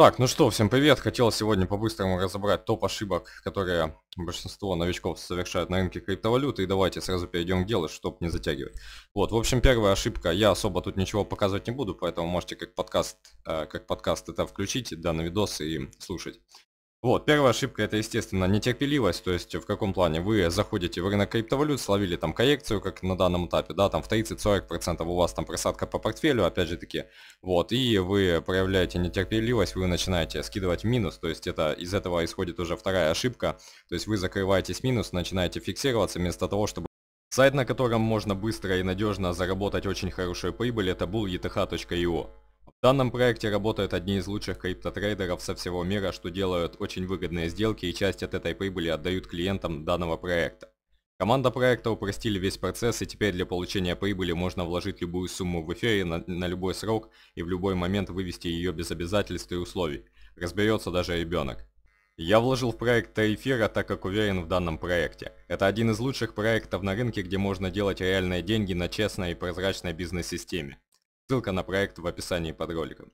Так, ну что, всем привет. Хотел сегодня по-быстрому разобрать топ ошибок, которые большинство новичков совершают на рынке криптовалюты. И давайте сразу перейдем к делу, чтобы не затягивать. Вот, в общем, первая ошибка. Я особо тут ничего показывать не буду, поэтому можете как подкаст, э, как подкаст это включить, данный видос и слушать. Вот, первая ошибка это, естественно, нетерпеливость, то есть в каком плане вы заходите в рынок криптовалют, словили там коррекцию, как на данном этапе, да, там в 30-40% у вас там просадка по портфелю, опять же таки, вот, и вы проявляете нетерпеливость, вы начинаете скидывать минус, то есть это из этого исходит уже вторая ошибка, то есть вы закрываетесь минус, начинаете фиксироваться вместо того, чтобы Сайт, на котором можно быстро и надежно заработать очень хорошую прибыль, это bulleth.io. В данном проекте работают одни из лучших криптотрейдеров со всего мира, что делают очень выгодные сделки и часть от этой прибыли отдают клиентам данного проекта. Команда проекта упростили весь процесс и теперь для получения прибыли можно вложить любую сумму в эфире на, на любой срок и в любой момент вывести ее без обязательств и условий. Разберется даже ребенок. Я вложил в проект Тайфера, так как уверен в данном проекте. Это один из лучших проектов на рынке, где можно делать реальные деньги на честной и прозрачной бизнес-системе. Ссылка на проект в описании под роликом.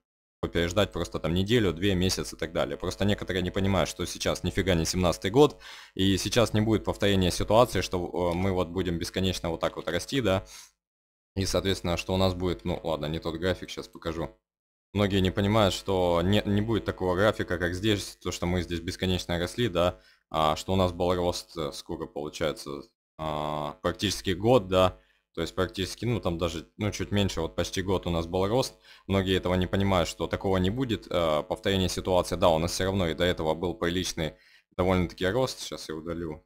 Переждать просто там неделю, две, месяц и так далее. Просто некоторые не понимают, что сейчас нифига не 17 год, и сейчас не будет повторения ситуации, что э, мы вот будем бесконечно вот так вот расти, да, и, соответственно, что у нас будет, ну ладно, не тот график, сейчас покажу. Многие не понимают, что не, не будет такого графика, как здесь, то, что мы здесь бесконечно росли, да, а, что у нас был рост, э, сколько получается, а, практически год, да, то есть практически, ну там даже, ну чуть меньше, вот почти год у нас был рост. Многие этого не понимают, что такого не будет. Э, повторение ситуации, да, у нас все равно и до этого был приличный довольно-таки рост. Сейчас я удалю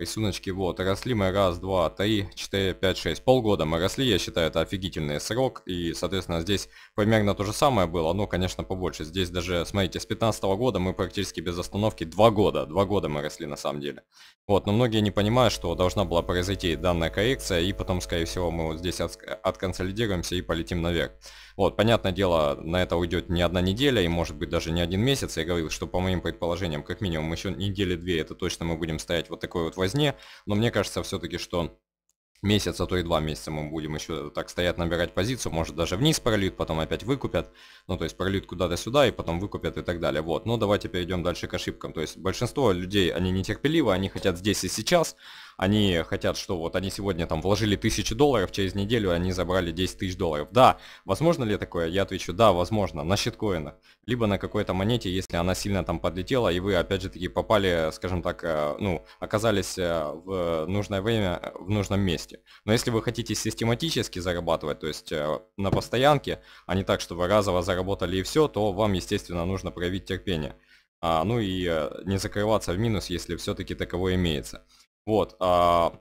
Рисуночки вот, росли мы раз, два, три, четыре, пять, шесть. Полгода мы росли, я считаю, это офигительный срок. И, соответственно, здесь примерно то же самое было, но, конечно, побольше. Здесь даже, смотрите, с 15 -го года мы практически без остановки два года. Два года мы росли на самом деле. Вот, но многие не понимают, что должна была произойти данная коррекция, и потом, скорее всего, мы вот здесь от, отконсолидируемся и полетим наверх. Вот, понятное дело, на это уйдет не одна неделя, и может быть даже не один месяц. Я говорил, что по моим предположениям, как минимум еще недели две, это точно мы будем стоять вот такой вот возне, но мне кажется все-таки, что месяц, а то и два месяца мы будем еще так стоять, набирать позицию, может даже вниз пролит, потом опять выкупят, ну то есть пролит куда-то сюда и потом выкупят и так далее, вот, но давайте перейдем дальше к ошибкам, то есть большинство людей, они нетерпеливы, они хотят здесь и сейчас, они хотят, что вот они сегодня там вложили тысячу долларов, через неделю они забрали 10 тысяч долларов. Да, возможно ли такое? Я отвечу, да, возможно, на щиткоинах. Либо на какой-то монете, если она сильно там подлетела, и вы опять же таки попали, скажем так, э, ну, оказались э, в нужное время, в нужном месте. Но если вы хотите систематически зарабатывать, то есть э, на постоянке, а не так, что вы разово заработали и все, то вам, естественно, нужно проявить терпение. А, ну и не закрываться в минус, если все-таки таково имеется. Вот. А,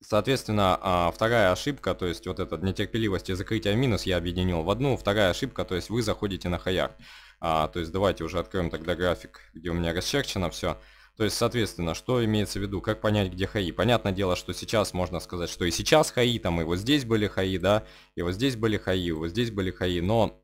соответственно, а, вторая ошибка, то есть вот эта нетерпеливость и закрытие минус я объединил в одну. Вторая ошибка, то есть вы заходите на хаяк. А, то есть давайте уже откроем тогда график, где у меня расчерчено все. То есть, соответственно, что имеется в виду, как понять, где хаи? Понятное дело, что сейчас можно сказать, что и сейчас хаи, там и вот здесь были хаи, да, и вот здесь были хаи, и вот здесь были хаи, но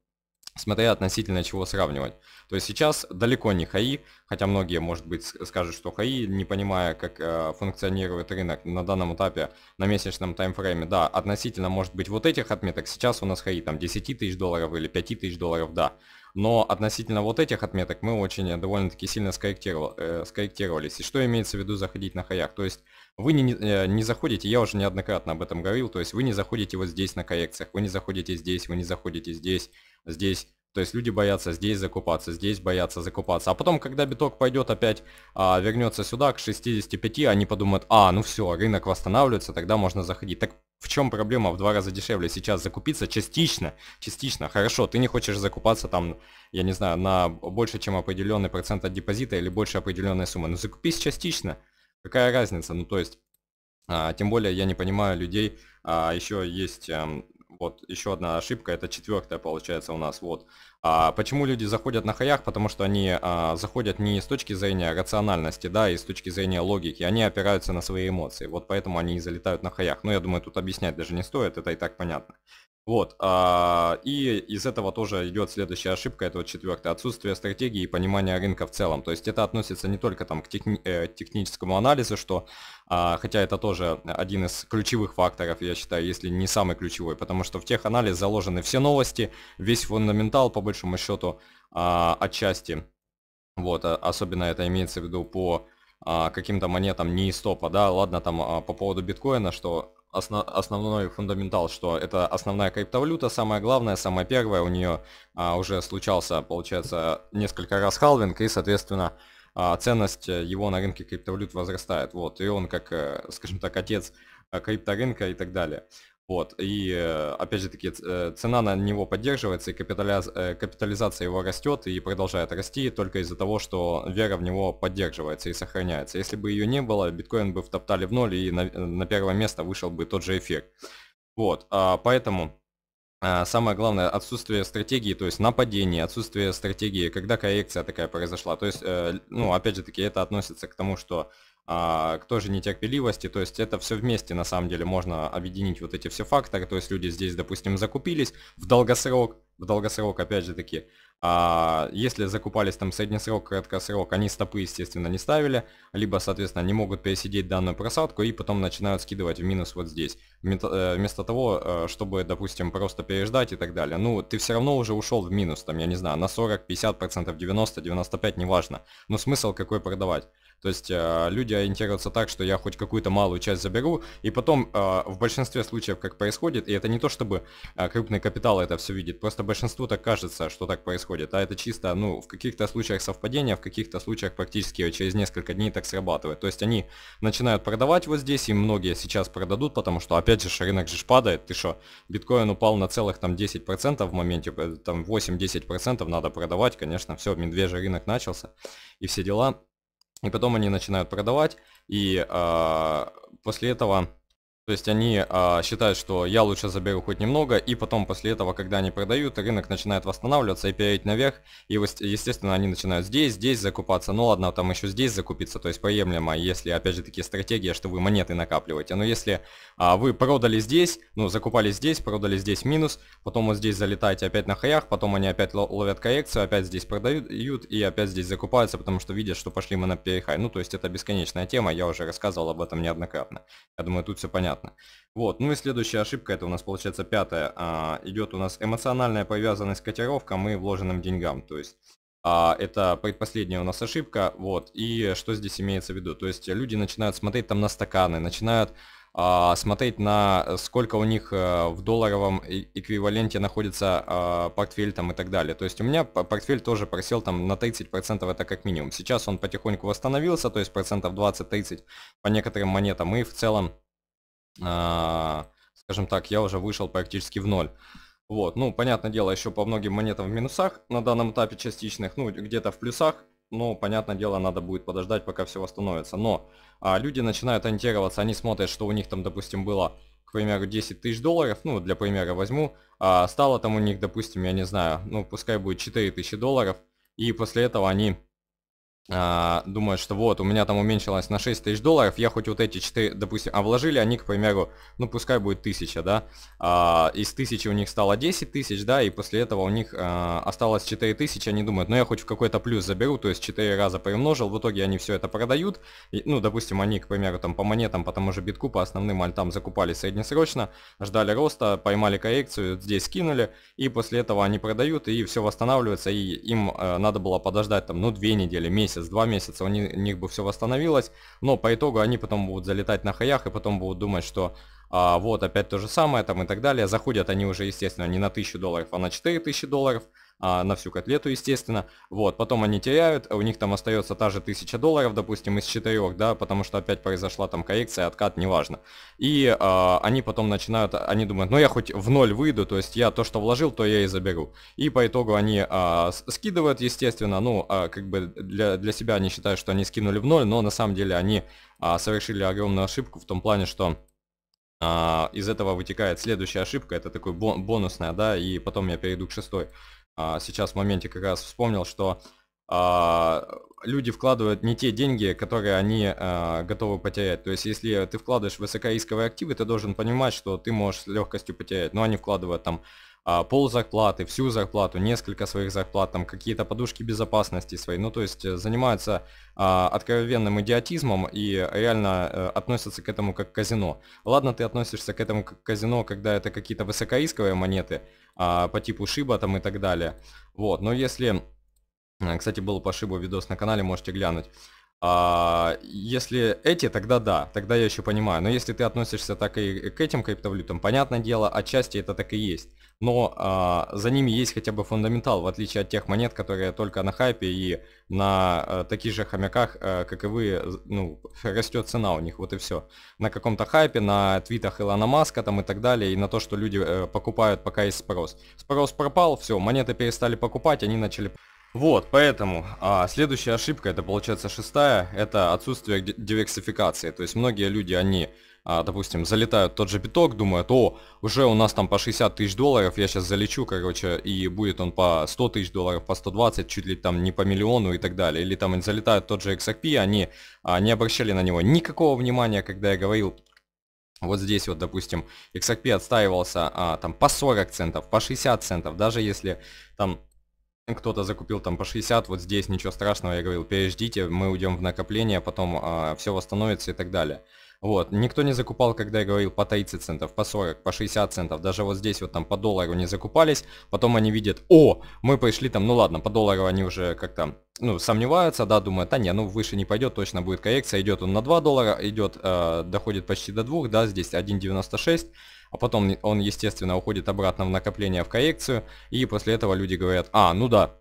смотря относительно чего сравнивать. То есть сейчас далеко не ХАИ, хотя многие, может быть, скажут, что ХАИ, не понимая, как э, функционирует рынок на данном этапе, на месячном таймфрейме, да, относительно, может быть, вот этих отметок, сейчас у нас ХАИ там 10 тысяч долларов или 5 тысяч долларов, да. Но относительно вот этих отметок мы очень довольно-таки сильно скорректировал, э, скорректировались. И что имеется в виду заходить на хаях? То есть вы не, не, э, не заходите, я уже неоднократно об этом говорил, то есть вы не заходите вот здесь на коррекциях, вы не заходите здесь, вы не заходите здесь, здесь. То есть люди боятся здесь закупаться, здесь боятся закупаться. А потом, когда биток пойдет опять, а, вернется сюда к 65, они подумают, а, ну все, рынок восстанавливается, тогда можно заходить. Так в чем проблема в два раза дешевле сейчас закупиться? Частично, частично, хорошо, ты не хочешь закупаться там, я не знаю, на больше, чем определенный процент от депозита или больше определенной суммы. Но ну, закупись частично. Какая разница? Ну то есть, а, тем более я не понимаю людей, а, еще есть... А, вот еще одна ошибка, это четвертая получается у нас, вот. А почему люди заходят на хаях? Потому что они а, заходят не с точки зрения рациональности, да, и с точки зрения логики, они опираются на свои эмоции, вот поэтому они и залетают на хаях. Но я думаю, тут объяснять даже не стоит, это и так понятно. Вот, а, и из этого тоже идет следующая ошибка, это вот четвертая, отсутствие стратегии и понимания рынка в целом. То есть это относится не только там, к техни- э, техническому анализу, что, а, хотя это тоже один из ключевых факторов, я считаю, если не самый ключевой, потому что в тех теханализ заложены все новости, весь фундаментал, по большому счету, а, отчасти. Вот, а, особенно это имеется в виду по а, каким-то монетам не из топа, да, ладно, там а, по поводу биткоина, что осно основной фундаментал, что это основная криптовалюта, самая главная, самая первая. У нее а, уже случался, получается, несколько раз халвинг, и, соответственно, а, ценность э, его на рынке криптовалют возрастает. Вот, и он как, э, скажем так, отец э, крипторынка и так далее. Вот, и э, опять же таки э, цена на него поддерживается, и э, капитализация его растет и продолжает расти только из-за того, что вера в него поддерживается и сохраняется. Если бы ее не было, биткоин бы втоптали в ноль и на, на первое место вышел бы тот же эфир. Вот, а поэтому а, самое главное отсутствие стратегии, то есть нападение, отсутствие стратегии, когда коррекция такая произошла. То есть, ну, опять же таки, это относится к тому, что а, к той же нетерпеливости, то есть это все вместе на самом деле можно объединить вот эти все факторы, то есть люди здесь, допустим, закупились в долгосрок, в долгосрок опять же таки, а, если закупались там средний срок, краткосрок, они стопы, естественно, не ставили, либо, соответственно, не могут пересидеть данную просадку и потом начинают скидывать в минус вот здесь, э, вместо того, э, чтобы, допустим, просто переждать и так далее. Ну, ты все равно уже ушел в минус, там, я не знаю, на 40, 50%, 90, 95, неважно. Но смысл какой продавать? То есть э, люди ориентируются так, что я хоть какую-то малую часть заберу, и потом э, в большинстве случаев как происходит, и это не то чтобы э, крупный капитал это все видит, просто большинству так кажется, что так происходит, а это чисто, ну, в каких-то случаях совпадения, в каких-то случаях практически через несколько дней так срабатывает. То есть они начинают продавать вот здесь, и многие сейчас продадут, потому что, опять же, рынок же падает, ты что, биткоин упал на целых там 10% в моменте, э, там 8-10% надо продавать, конечно, все, медвежий рынок начался, и все дела. И потом они начинают продавать, и э, после этого то есть они а, считают, что я лучше заберу хоть немного, и потом после этого, когда они продают, рынок начинает восстанавливаться и переть наверх, и естественно они начинают здесь, здесь закупаться, ну ладно, там еще здесь закупиться, то есть приемлемо, если опять же таки стратегия, что вы монеты накапливаете, но если а, вы продали здесь, ну закупали здесь, продали здесь минус, потом вот здесь залетаете опять на хаях, потом они опять ловят коррекцию, опять здесь продают и опять здесь закупаются, потому что видят, что пошли мы на перехай, ну то есть это бесконечная тема, я уже рассказывал об этом неоднократно, я думаю тут все понятно понятно. Вот, ну и следующая ошибка, это у нас получается пятая, а, идет у нас эмоциональная повязанность к котировкам и вложенным деньгам, то есть а, это предпоследняя у нас ошибка, вот, и что здесь имеется в виду, то есть люди начинают смотреть там на стаканы, начинают а, смотреть на сколько у них а, в долларовом эквиваленте находится а, портфель там и так далее. То есть у меня портфель тоже просел там на 30% это как минимум. Сейчас он потихоньку восстановился, то есть процентов 20-30 по некоторым монетам и в целом а, скажем так, я уже вышел практически в ноль. Вот, ну, понятное дело, еще по многим монетам в минусах на данном этапе частичных, ну, где-то в плюсах, но, понятное дело, надо будет подождать, пока все восстановится. Но а, люди начинают ориентироваться, они смотрят, что у них там, допустим, было, к примеру, 10 тысяч долларов, ну, для примера возьму, а стало там у них, допустим, я не знаю, ну, пускай будет 4 тысячи долларов, и после этого они а, думают, что вот, у меня там уменьшилось на 6 тысяч долларов, я хоть вот эти 4, допустим, а вложили они, к примеру, ну пускай будет 1000, да, а, из 1000 у них стало 10 тысяч, да, и после этого у них а, осталось 4 тысячи, они думают, ну я хоть в какой-то плюс заберу, то есть 4 раза примножил, в итоге они все это продают, и, ну, допустим, они, к примеру, там по монетам, по тому же битку, по основным альтам закупали среднесрочно, ждали роста, поймали коррекцию, здесь скинули, и после этого они продают, и все восстанавливается, и им а, надо было подождать там, ну, 2 недели, месяц, месяц, два месяца у них, у них бы все восстановилось, но по итогу они потом будут залетать на хаях и потом будут думать, что а, вот опять то же самое там и так далее. Заходят они уже, естественно, не на 1000 долларов, а на 4000 долларов. А, на всю котлету, естественно. Вот, потом они теряют, у них там остается та же тысяча долларов, допустим, из четырех, да, потому что опять произошла там коррекция, откат, неважно. И а, они потом начинают, они думают, ну я хоть в ноль выйду, то есть я то, что вложил, то я и заберу. И по итогу они а, скидывают, естественно, ну, а, как бы для, для себя они считают, что они скинули в ноль, но на самом деле они а, совершили огромную ошибку в том плане, что а, из этого вытекает следующая ошибка, это такой бонусная, да, и потом я перейду к шестой. А, сейчас в моменте как раз вспомнил, что а, люди вкладывают не те деньги, которые они а, готовы потерять. То есть, если ты вкладываешь в высокорисковые активы, ты должен понимать, что ты можешь с легкостью потерять. Но они вкладывают там э, пол зарплаты, всю зарплату, несколько своих зарплат, там какие-то подушки безопасности свои. Ну, то есть, э, занимаются э, откровенным идиотизмом и реально э, относятся к этому как к казино. Ладно, ты относишься к этому как к казино, когда это какие-то высокоисковые монеты, а, по типу шиба там и так далее. Вот, но если... Э, кстати, был по шибу видос на канале, можете глянуть. А, если эти, тогда да, тогда я еще понимаю. Но если ты относишься так и к этим криптовалютам, понятное дело, отчасти это так и есть. Но а, за ними есть хотя бы фундаментал, в отличие от тех монет, которые только на хайпе и на а, таких же хомяках, а, как и вы, ну, растет цена у них, вот и все. На каком-то хайпе, на твитах Илона Маска там и так далее, и на то, что люди а, покупают, пока есть спрос. Спрос пропал, все, монеты перестали покупать, они начали... Вот, поэтому а, следующая ошибка, это получается шестая, это отсутствие диверсификации. То есть многие люди, они, а, допустим, залетают в тот же биток, думают, о, уже у нас там по 60 тысяч долларов, я сейчас залечу, короче, и будет он по 100 тысяч долларов, по 120, чуть ли там не по миллиону и так далее. Или там они залетают в тот же XRP, они а, не обращали на него никакого внимания, когда я говорил вот здесь вот, допустим, XRP отстаивался а, там по 40 центов, по 60 центов, даже если там кто-то закупил там по 60, вот здесь ничего страшного, я говорил, переждите, мы уйдем в накопление, а потом а, все восстановится и так далее. Вот, никто не закупал, когда я говорил, по 30 центов, по 40, по 60 центов, даже вот здесь вот там по доллару не закупались, потом они видят, о, мы пришли там, ну ладно, по доллару они уже как-то, ну, сомневаются, да, думают, а не, ну выше не пойдет, точно будет коррекция, идет он на 2 доллара, идет, э, доходит почти до 2, да, здесь 1.96, а потом он, естественно, уходит обратно в накопление, в коррекцию, и после этого люди говорят, а, ну да,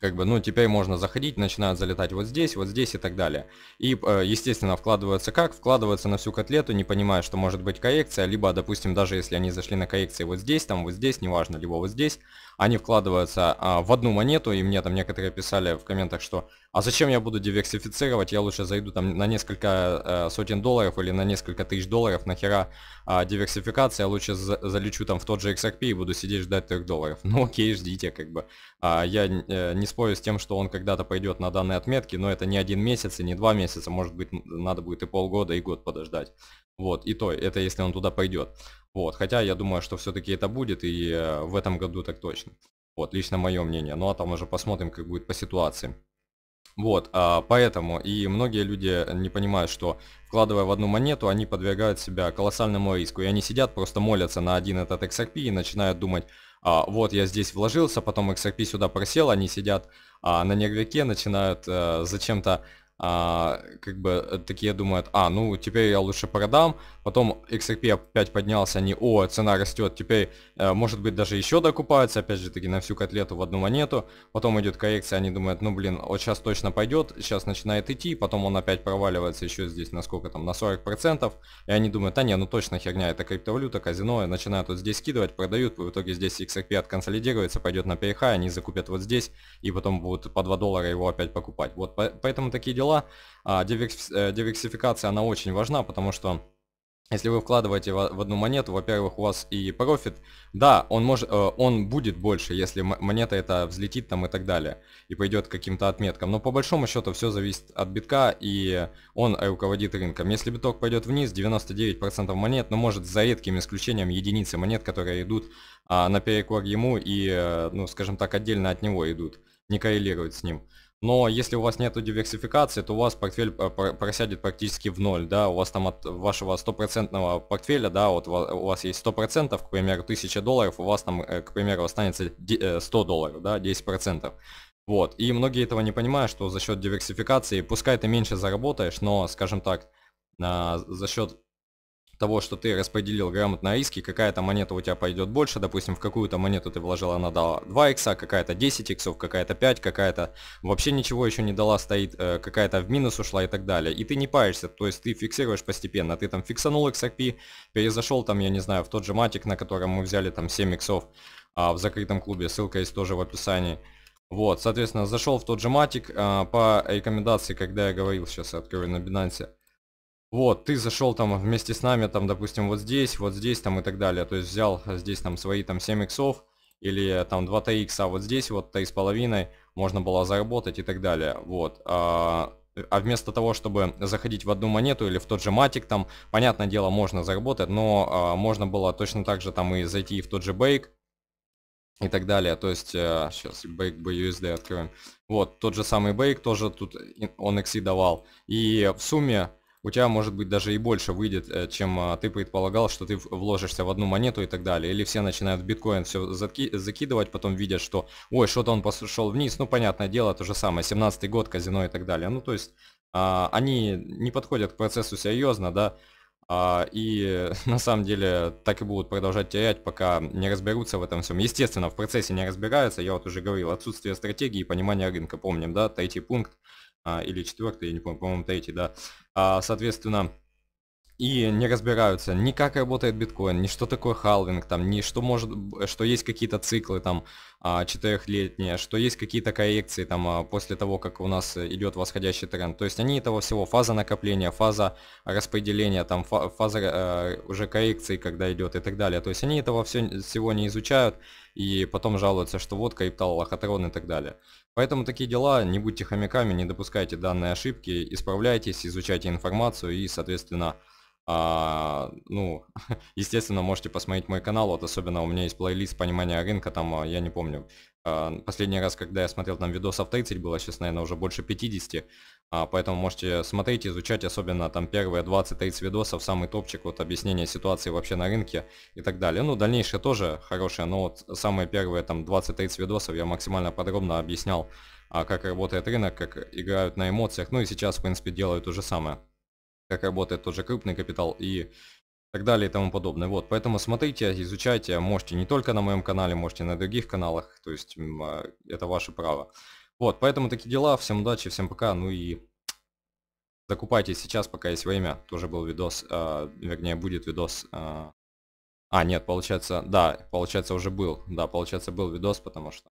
как бы, ну, теперь можно заходить, начинают залетать вот здесь, вот здесь и так далее. И, э, естественно, вкладываются как? Вкладываются на всю котлету, не понимая, что может быть коррекция, либо, допустим, даже если они зашли на коррекции вот здесь, там, вот здесь, неважно, либо вот здесь, они вкладываются а, в одну монету, и мне там некоторые писали в комментах, что «А зачем я буду диверсифицировать? Я лучше зайду там на несколько а, сотен долларов или на несколько тысяч долларов, нахера а, диверсификация, лучше за залечу там в тот же XRP и буду сидеть ждать 3 долларов». Ну окей, ждите, как бы. А, я э, не спорю с тем, что он когда-то пойдет на данной отметке, но это не один месяц и не два месяца, может быть, надо будет и полгода, и год подождать. Вот, и то, это если он туда пойдет. Вот, хотя я думаю, что все-таки это будет, и э, в этом году так точно. Вот, лично мое мнение. Ну а там уже посмотрим, как будет по ситуации. Вот, а, поэтому и многие люди э, не понимают, что вкладывая в одну монету, они подвергают себя колоссальному риску. И они сидят, просто молятся на один этот XRP и начинают думать, а, вот я здесь вложился, потом XRP сюда просел, они сидят а, на нервике, начинают а, зачем-то а, как бы э, такие думают, а, ну теперь я лучше продам, потом XRP опять поднялся, они, о, цена растет, теперь, э, может быть, даже еще докупаются, опять же таки, на всю котлету в одну монету, потом идет коррекция, они думают, ну блин, вот сейчас точно пойдет, сейчас начинает идти, потом он опять проваливается еще здесь, на сколько там, на 40%, и они думают, а не, ну точно херня, это криптовалюта, казино, и начинают вот здесь скидывать, продают, в итоге здесь XRP отконсолидируется, пойдет на перехай, они закупят вот здесь, и потом будут по 2 доллара его опять покупать. Вот, по поэтому такие дела, дела. А, э, диверсификация, она очень важна, потому что если вы вкладываете в одну монету, во-первых, у вас и профит, да, он, может, э, он будет больше, если монета это взлетит там и так далее, и пойдет к каким-то отметкам. Но по большому счету все зависит от битка, и он э, руководит рынком. Если биток пойдет вниз, 99% монет, но ну, может за редким исключением единицы монет, которые идут а, на перекор ему и, ну, скажем так, отдельно от него идут, не коррелируют с ним. Но если у вас нету диверсификации, то у вас портфель э, просядет практически в ноль, да, у вас там от вашего стопроцентного портфеля, да, вот у вас есть процентов, к примеру, 1000 долларов, у вас там, э, к примеру, останется 100 э, долларов, да, 10%. Вот, и многие этого не понимают, что за счет диверсификации, пускай ты меньше заработаешь, но, скажем так, а, за счет того, что ты распределил грамотно риски, какая-то монета у тебя пойдет больше, допустим, в какую-то монету ты вложила, она дала 2 икса, какая-то 10 иксов, какая-то 5, какая-то вообще ничего еще не дала, стоит, э, какая-то в минус ушла и так далее. И ты не паришься, то есть ты фиксируешь постепенно, ты там фиксанул XRP, перезашел там, я не знаю, в тот же матик, на котором мы взяли там 7 иксов а, в закрытом клубе, ссылка есть тоже в описании. Вот, соответственно, зашел в тот же матик а, по рекомендации, когда я говорил, сейчас открою на Binance, вот, ты зашел там вместе с нами, там, допустим, вот здесь, вот здесь, там и так далее. То есть взял э, здесь там свои там 7 иксов или э, там 2 ТХ, а вот здесь вот Т с половиной можно было заработать и так далее. Вот. А, а вместо того, чтобы заходить в одну монету или в тот же матик, там, понятное дело, можно заработать, но а, можно было точно так же там и зайти в тот же бейк и так далее. То есть, а, э, сейчас бейк BUSD откроем. Вот, тот же самый бейк тоже тут он XI давал. И в сумме у тебя, может быть, даже и больше выйдет, э, чем а, ты предполагал, что ты вложишься в одну монету и так далее. Или все начинают биткоин все закидывать, потом видят, что, ой, что-то он пошел вниз. Ну, понятное дело, то же самое, 17-й год, казино и так далее. Ну, то есть, а, они не подходят к процессу серьезно, да, а, и на самом деле так и будут продолжать терять, пока не разберутся в этом всем. Естественно, в процессе не разбираются, я вот уже говорил, отсутствие стратегии и понимания рынка, помним, да, третий пункт. А, или четвертый, я не помню, по-моему, третий, да. А, соответственно, и не разбираются ни как работает биткоин, ни что такое халвинг, там, ни что может, что есть какие-то циклы там а, четырехлетние, что есть какие-то коррекции там а, после того, как у нас идет восходящий тренд. То есть они этого всего, фаза накопления, фаза распределения, там фаза э, уже коррекции, когда идет и так далее. То есть они этого все, всего не изучают и потом жалуются, что вот криптал, лохотрон и так далее. Поэтому такие дела, не будьте хомяками, не допускайте данные ошибки, исправляйтесь, изучайте информацию и, соответственно, а, ну, естественно, можете посмотреть мой канал, вот особенно у меня есть плейлист понимания рынка, там, а, я не помню, а, последний раз, когда я смотрел там видосов 30 было, сейчас, наверное, уже больше 50, а, поэтому можете смотреть, изучать, особенно там первые 20-30 видосов, самый топчик, вот объяснение ситуации вообще на рынке и так далее. Ну, дальнейшее тоже хорошее, но вот самые первые там 20-30 видосов я максимально подробно объяснял, а, как работает рынок, как играют на эмоциях, ну и сейчас, в принципе, делают то же самое. Как работает тот же крупный капитал и так далее и тому подобное. Вот, поэтому смотрите, изучайте, можете не только на моем канале, можете на других каналах, то есть а, это ваше право. Вот, поэтому такие дела. Всем удачи, всем пока. Ну и закупайте сейчас, пока есть время. Тоже был видос, э, вернее, будет видос. Э... А, нет, получается, да, получается уже был. Да, получается был видос, потому что...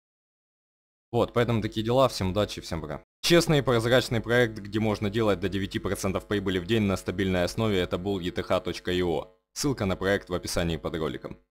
Вот, поэтому такие дела. Всем удачи, всем пока. Честный и прозрачный проект, где можно делать до 9% прибыли в день на стабильной основе, это был ETH.io. Ссылка на проект в описании под роликом.